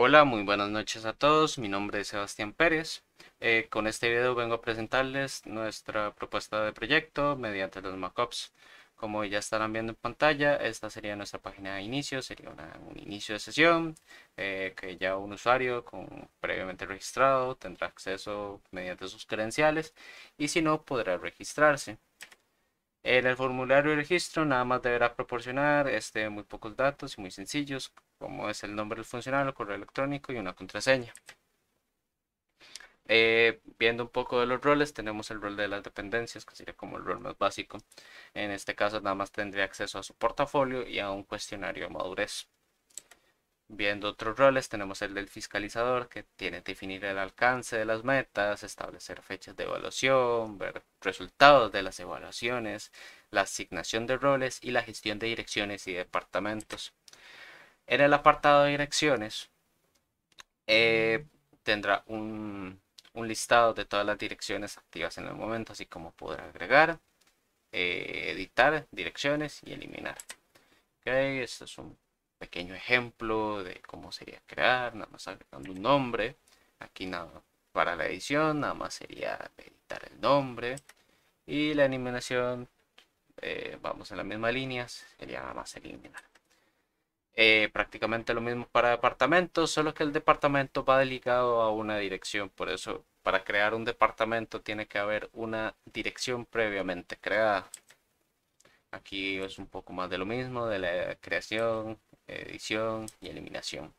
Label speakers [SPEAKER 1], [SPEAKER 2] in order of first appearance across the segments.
[SPEAKER 1] Hola, muy buenas noches a todos. Mi nombre es Sebastián Pérez. Eh, con este video vengo a presentarles nuestra propuesta de proyecto mediante los mockups. Como ya estarán viendo en pantalla, esta sería nuestra página de inicio, sería un inicio de sesión eh, que ya un usuario con, previamente registrado tendrá acceso mediante sus credenciales y si no podrá registrarse. En el formulario de registro nada más deberá proporcionar este, muy pocos datos y muy sencillos, como es el nombre del funcionario, el correo electrónico y una contraseña. Eh, viendo un poco de los roles, tenemos el rol de las dependencias, que sería como el rol más básico. En este caso, nada más tendría acceso a su portafolio y a un cuestionario de madurez. Viendo otros roles, tenemos el del fiscalizador, que tiene que definir el alcance de las metas, establecer fechas de evaluación, ver resultados de las evaluaciones, la asignación de roles y la gestión de direcciones y departamentos. En el apartado de direcciones, eh, tendrá un, listado de todas las direcciones activas en el momento, así como podrá agregar, eh, editar direcciones y eliminar. Ok, esto es un pequeño ejemplo de cómo sería crear, nada más agregando un nombre. Aquí nada para la edición, nada más sería editar el nombre. Y la eliminación, eh, vamos en las mismas líneas, sería nada más eliminar. Eh, prácticamente lo mismo para departamentos, solo que el departamento va dedicado a una dirección, por eso para crear un departamento tiene que haber una dirección previamente creada. Aquí es un poco más de lo mismo, de la creación, edición y eliminación.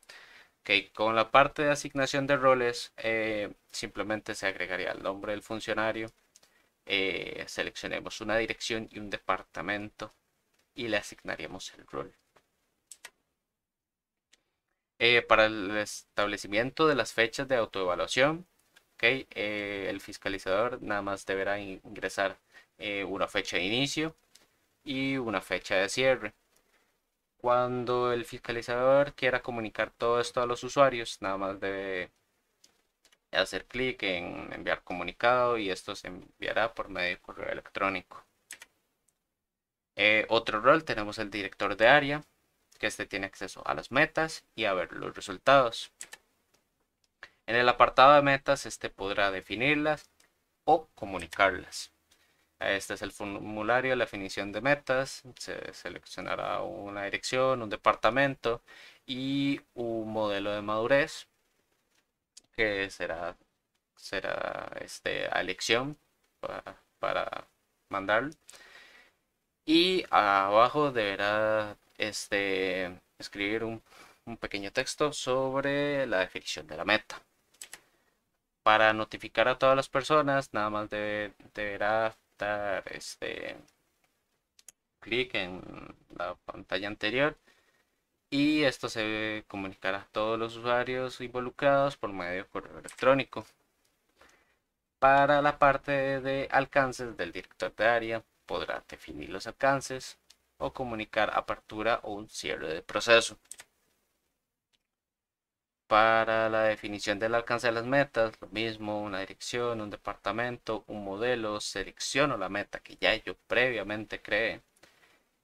[SPEAKER 1] con la parte de asignación de roles, eh, simplemente se agregaría el nombre del funcionario. Eh, seleccionemos una dirección y un departamento y le asignaríamos el rol. Eh, para el establecimiento de las fechas de autoevaluación, okay, el fiscalizador nada más deberá ingresar una fecha de inicio, y una fecha de cierre. Cuando el fiscalizador quiera comunicar todo esto a los usuarios, nada más debe hacer clic en enviar comunicado y esto se enviará por medio de correo electrónico. Eh, otro rol tenemos el director de área, que este tiene acceso a las metas y a ver los resultados. En el apartado de metas, este podrá definirlas o comunicarlas. Este es el formulario, la definición de metas, se seleccionará una dirección, un departamento y un modelo de madurez que será, será este, a elección para, mandar mandarlo. Y abajo deberá este, escribir un, pequeño texto sobre la definición de la meta. Para notificar a todas las personas, nada más deberá este clic en la pantalla anterior y esto se comunicará a todos los usuarios involucrados por medio de correo electrónico. Para la parte de alcances del director de área podrá definir los alcances o comunicar apertura o un cierre de proceso. Para la definición del alcance de las metas, lo mismo, una dirección, un departamento, un modelo, selecciono la meta que ya yo previamente creé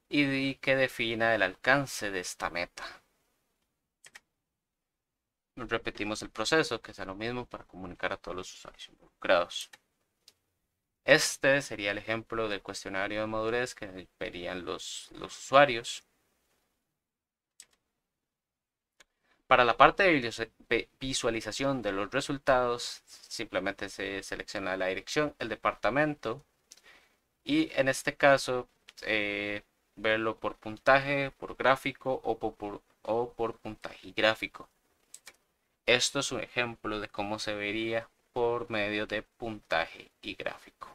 [SPEAKER 1] y que defina el alcance de esta meta. Repetimos el proceso, que es lo mismo para comunicar a todos los usuarios involucrados. Este sería el ejemplo del cuestionario de madurez que verían los, los usuarios. Para la parte de visualización de los resultados, simplemente se selecciona la dirección, el departamento y en este caso eh, verlo por puntaje, por gráfico o por, puntaje o por puntaje gráfico. Esto es un ejemplo de cómo se vería por medio de puntaje y gráfico.